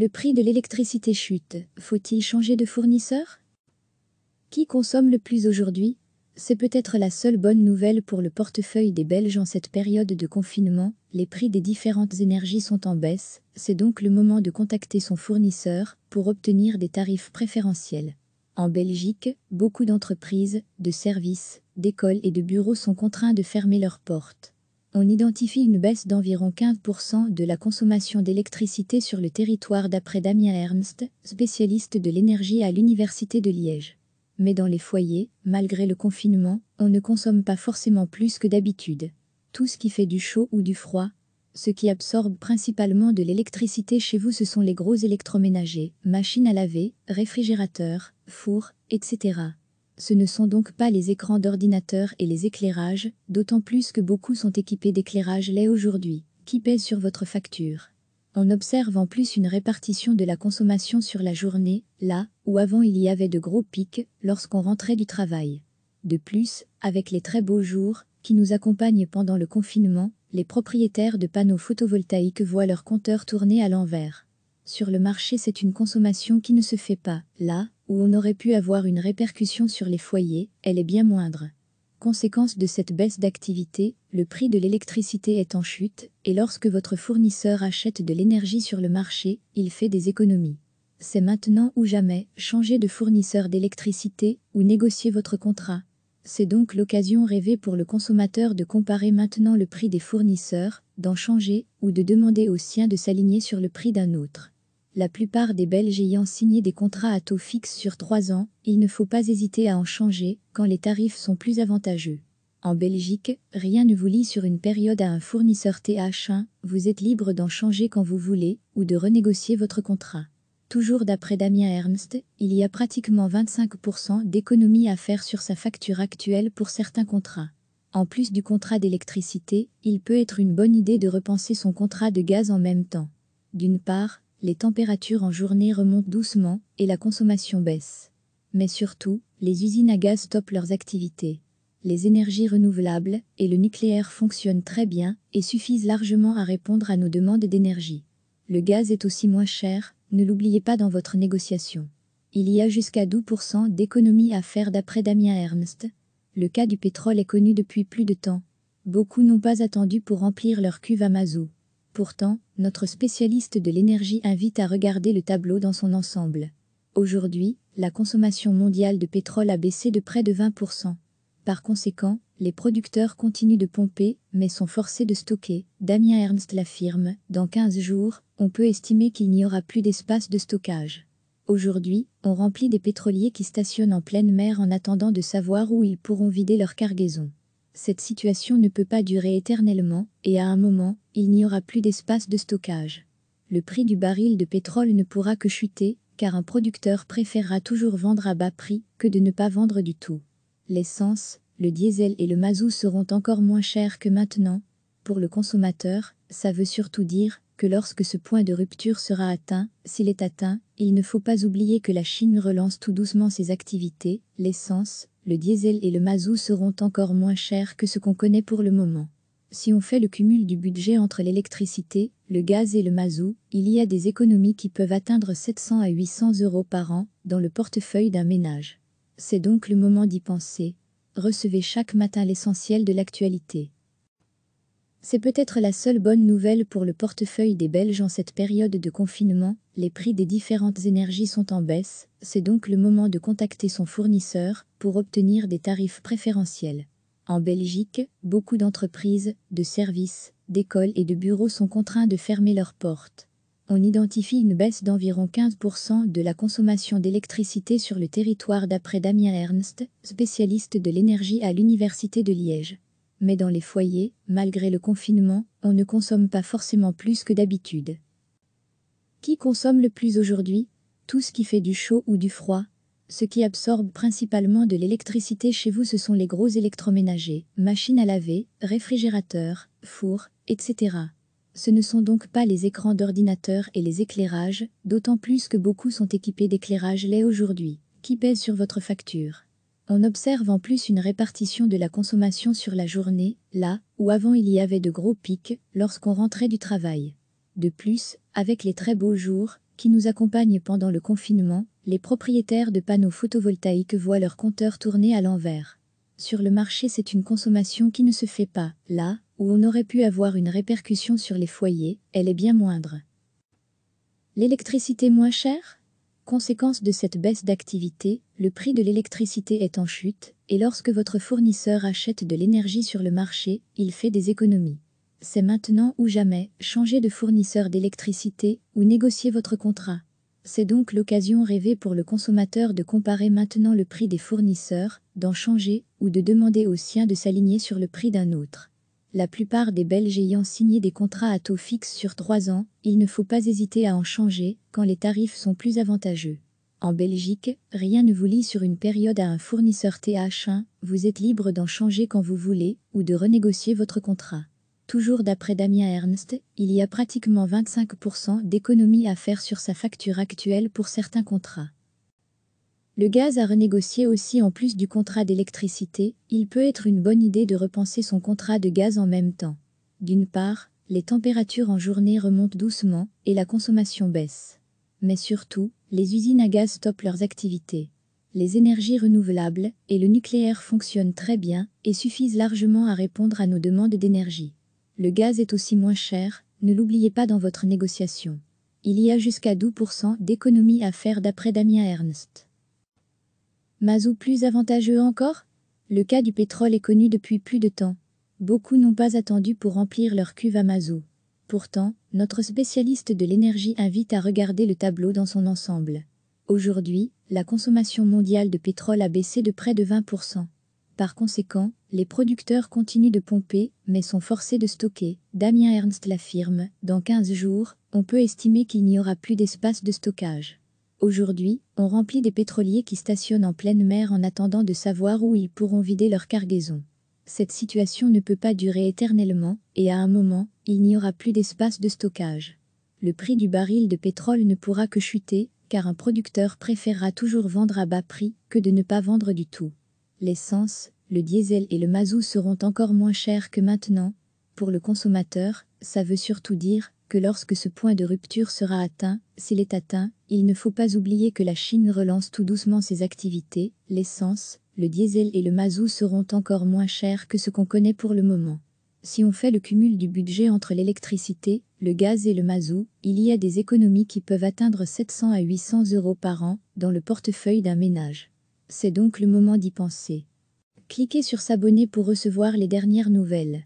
Le prix de l'électricité chute. Faut-il changer de fournisseur Qui consomme le plus aujourd'hui C'est peut-être la seule bonne nouvelle pour le portefeuille des Belges en cette période de confinement. Les prix des différentes énergies sont en baisse, c'est donc le moment de contacter son fournisseur pour obtenir des tarifs préférentiels. En Belgique, beaucoup d'entreprises, de services, d'écoles et de bureaux sont contraints de fermer leurs portes on identifie une baisse d'environ 15% de la consommation d'électricité sur le territoire d'après Damien Ernst, spécialiste de l'énergie à l'Université de Liège. Mais dans les foyers, malgré le confinement, on ne consomme pas forcément plus que d'habitude. Tout ce qui fait du chaud ou du froid, ce qui absorbe principalement de l'électricité chez vous, ce sont les gros électroménagers, machines à laver, réfrigérateurs, fours, etc. Ce ne sont donc pas les écrans d'ordinateur et les éclairages, d'autant plus que beaucoup sont équipés d'éclairages LED aujourd'hui, qui pèsent sur votre facture. On observe en plus une répartition de la consommation sur la journée, là où avant il y avait de gros pics lorsqu'on rentrait du travail. De plus, avec les très beaux jours qui nous accompagnent pendant le confinement, les propriétaires de panneaux photovoltaïques voient leur compteur tourner à l'envers. Sur le marché, c'est une consommation qui ne se fait pas, là où on aurait pu avoir une répercussion sur les foyers, elle est bien moindre. Conséquence de cette baisse d'activité, le prix de l'électricité est en chute, et lorsque votre fournisseur achète de l'énergie sur le marché, il fait des économies. C'est maintenant ou jamais, changer de fournisseur d'électricité ou négocier votre contrat. C'est donc l'occasion rêvée pour le consommateur de comparer maintenant le prix des fournisseurs, d'en changer, ou de demander au sien de s'aligner sur le prix d'un autre la plupart des Belges ayant signé des contrats à taux fixe sur trois ans, il ne faut pas hésiter à en changer quand les tarifs sont plus avantageux. En Belgique, rien ne vous lie sur une période à un fournisseur TH1, vous êtes libre d'en changer quand vous voulez ou de renégocier votre contrat. Toujours d'après Damien Ernst, il y a pratiquement 25% d'économies à faire sur sa facture actuelle pour certains contrats. En plus du contrat d'électricité, il peut être une bonne idée de repenser son contrat de gaz en même temps. D'une part, les températures en journée remontent doucement et la consommation baisse. Mais surtout, les usines à gaz stoppent leurs activités. Les énergies renouvelables et le nucléaire fonctionnent très bien et suffisent largement à répondre à nos demandes d'énergie. Le gaz est aussi moins cher, ne l'oubliez pas dans votre négociation. Il y a jusqu'à 12% d'économies à faire d'après Damien Ernst. Le cas du pétrole est connu depuis plus de temps. Beaucoup n'ont pas attendu pour remplir leur cuve à mazout. Pourtant, notre spécialiste de l'énergie invite à regarder le tableau dans son ensemble. Aujourd'hui, la consommation mondiale de pétrole a baissé de près de 20%. Par conséquent, les producteurs continuent de pomper, mais sont forcés de stocker. Damien Ernst l'affirme, dans 15 jours, on peut estimer qu'il n'y aura plus d'espace de stockage. Aujourd'hui, on remplit des pétroliers qui stationnent en pleine mer en attendant de savoir où ils pourront vider leur cargaison. Cette situation ne peut pas durer éternellement, et à un moment, il n'y aura plus d'espace de stockage. Le prix du baril de pétrole ne pourra que chuter, car un producteur préférera toujours vendre à bas prix que de ne pas vendre du tout. L'essence, le diesel et le mazout seront encore moins chers que maintenant. Pour le consommateur, ça veut surtout dire que lorsque ce point de rupture sera atteint, s'il est atteint, il ne faut pas oublier que la Chine relance tout doucement ses activités, l'essence, le diesel et le mazout seront encore moins chers que ce qu'on connaît pour le moment. Si on fait le cumul du budget entre l'électricité, le gaz et le mazout, il y a des économies qui peuvent atteindre 700 à 800 euros par an dans le portefeuille d'un ménage. C'est donc le moment d'y penser. Recevez chaque matin l'essentiel de l'actualité. C'est peut-être la seule bonne nouvelle pour le portefeuille des Belges en cette période de confinement, les prix des différentes énergies sont en baisse, c'est donc le moment de contacter son fournisseur pour obtenir des tarifs préférentiels. En Belgique, beaucoup d'entreprises, de services, d'écoles et de bureaux sont contraints de fermer leurs portes. On identifie une baisse d'environ 15% de la consommation d'électricité sur le territoire d'après Damien Ernst, spécialiste de l'énergie à l'Université de Liège mais dans les foyers, malgré le confinement, on ne consomme pas forcément plus que d'habitude. Qui consomme le plus aujourd'hui Tout ce qui fait du chaud ou du froid. Ce qui absorbe principalement de l'électricité chez vous, ce sont les gros électroménagers, machines à laver, réfrigérateurs, fours, etc. Ce ne sont donc pas les écrans d'ordinateur et les éclairages, d'autant plus que beaucoup sont équipés d'éclairages LED aujourd'hui, qui pèsent sur votre facture. On observe en plus une répartition de la consommation sur la journée, là où avant il y avait de gros pics lorsqu'on rentrait du travail. De plus, avec les très beaux jours qui nous accompagnent pendant le confinement, les propriétaires de panneaux photovoltaïques voient leur compteur tourner à l'envers. Sur le marché, c'est une consommation qui ne se fait pas, là où on aurait pu avoir une répercussion sur les foyers, elle est bien moindre. L'électricité moins chère Conséquence de cette baisse d'activité, le prix de l'électricité est en chute, et lorsque votre fournisseur achète de l'énergie sur le marché, il fait des économies. C'est maintenant ou jamais, changer de fournisseur d'électricité ou négocier votre contrat. C'est donc l'occasion rêvée pour le consommateur de comparer maintenant le prix des fournisseurs, d'en changer ou de demander au sien de s'aligner sur le prix d'un autre. La plupart des Belges ayant signé des contrats à taux fixe sur 3 ans, il ne faut pas hésiter à en changer quand les tarifs sont plus avantageux. En Belgique, rien ne vous lie sur une période à un fournisseur TH1, vous êtes libre d'en changer quand vous voulez ou de renégocier votre contrat. Toujours d'après Damien Ernst, il y a pratiquement 25% d'économies à faire sur sa facture actuelle pour certains contrats. Le gaz à renégocier aussi en plus du contrat d'électricité, il peut être une bonne idée de repenser son contrat de gaz en même temps. D'une part, les températures en journée remontent doucement et la consommation baisse. Mais surtout, les usines à gaz stoppent leurs activités. Les énergies renouvelables et le nucléaire fonctionnent très bien et suffisent largement à répondre à nos demandes d'énergie. Le gaz est aussi moins cher, ne l'oubliez pas dans votre négociation. Il y a jusqu'à 12% d'économies à faire d'après Damien Ernst. Mazou plus avantageux encore Le cas du pétrole est connu depuis plus de temps. Beaucoup n'ont pas attendu pour remplir leur cuve à mazout. Pourtant, notre spécialiste de l'énergie invite à regarder le tableau dans son ensemble. Aujourd'hui, la consommation mondiale de pétrole a baissé de près de 20%. Par conséquent, les producteurs continuent de pomper, mais sont forcés de stocker. Damien Ernst l'affirme, dans 15 jours, on peut estimer qu'il n'y aura plus d'espace de stockage. Aujourd'hui, on remplit des pétroliers qui stationnent en pleine mer en attendant de savoir où ils pourront vider leur cargaison. Cette situation ne peut pas durer éternellement, et à un moment, il n'y aura plus d'espace de stockage. Le prix du baril de pétrole ne pourra que chuter, car un producteur préférera toujours vendre à bas prix que de ne pas vendre du tout. L'essence, le diesel et le mazout seront encore moins chers que maintenant. Pour le consommateur, ça veut surtout dire que lorsque ce point de rupture sera atteint, s'il est atteint, il ne faut pas oublier que la Chine relance tout doucement ses activités, l'essence, le diesel et le mazout seront encore moins chers que ce qu'on connaît pour le moment. Si on fait le cumul du budget entre l'électricité, le gaz et le mazout, il y a des économies qui peuvent atteindre 700 à 800 euros par an dans le portefeuille d'un ménage. C'est donc le moment d'y penser. Cliquez sur s'abonner pour recevoir les dernières nouvelles.